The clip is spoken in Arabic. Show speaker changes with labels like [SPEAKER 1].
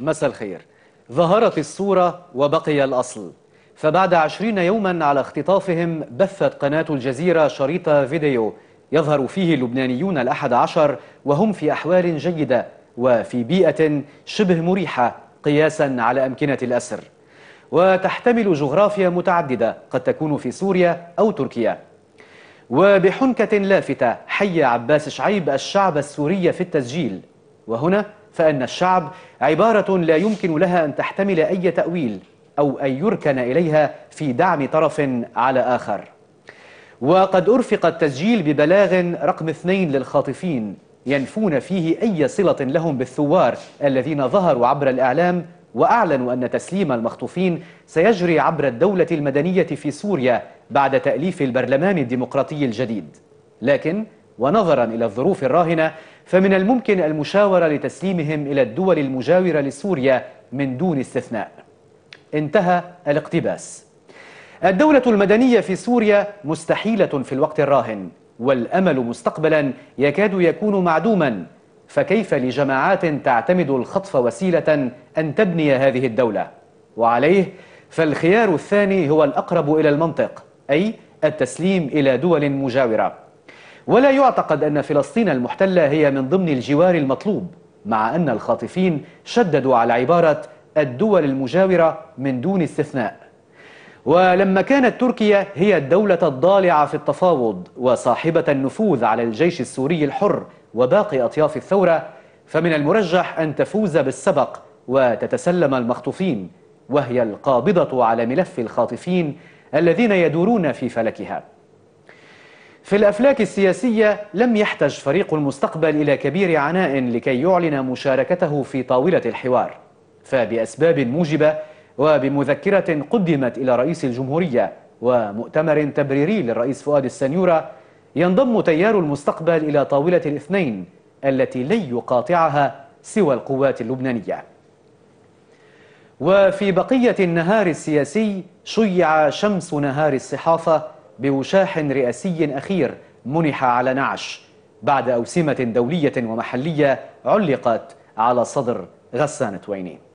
[SPEAKER 1] مساء الخير ظهرت الصورة وبقي الأصل فبعد عشرين يوما على اختطافهم بثت قناة الجزيرة شريط فيديو يظهر فيه اللبنانيون الأحد عشر وهم في أحوال جيدة وفي بيئة شبه مريحة قياسا على أمكنة الأسر وتحتمل جغرافيا متعددة قد تكون في سوريا أو تركيا وبحنكة لافتة حي عباس شعيب الشعب السوري في التسجيل وهنا فأن الشعب عبارة لا يمكن لها أن تحتمل أي تأويل أو أن يركن إليها في دعم طرف على آخر وقد أرفق التسجيل ببلاغ رقم اثنين للخاطفين ينفون فيه أي صلة لهم بالثوار الذين ظهروا عبر الإعلام وأعلنوا أن تسليم المخطوفين سيجري عبر الدولة المدنية في سوريا بعد تأليف البرلمان الديمقراطي الجديد لكن ونظرا إلى الظروف الراهنة فمن الممكن المشاورة لتسليمهم إلى الدول المجاورة لسوريا من دون استثناء انتهى الاقتباس الدولة المدنية في سوريا مستحيلة في الوقت الراهن والأمل مستقبلا يكاد يكون معدوما فكيف لجماعات تعتمد الخطف وسيلة أن تبني هذه الدولة وعليه فالخيار الثاني هو الأقرب إلى المنطق أي التسليم إلى دول مجاورة ولا يعتقد أن فلسطين المحتلة هي من ضمن الجوار المطلوب مع أن الخاطفين شددوا على عبارة الدول المجاورة من دون استثناء ولما كانت تركيا هي الدولة الضالعة في التفاوض وصاحبة النفوذ على الجيش السوري الحر وباقي أطياف الثورة فمن المرجح أن تفوز بالسبق وتتسلم المخطوفين وهي القابضة على ملف الخاطفين الذين يدورون في فلكها في الأفلاك السياسية لم يحتج فريق المستقبل إلى كبير عناء لكي يعلن مشاركته في طاولة الحوار فبأسباب موجبة وبمذكرة قدمت إلى رئيس الجمهورية ومؤتمر تبريري للرئيس فؤاد السنيورة ينضم تيار المستقبل إلى طاولة الاثنين التي لن يقاطعها سوى القوات اللبنانية وفي بقية النهار السياسي شيع شمس نهار الصحافة بوشاح رئاسي أخير منح على نعش بعد أوسمة دولية ومحلية علقت على صدر غسان تويني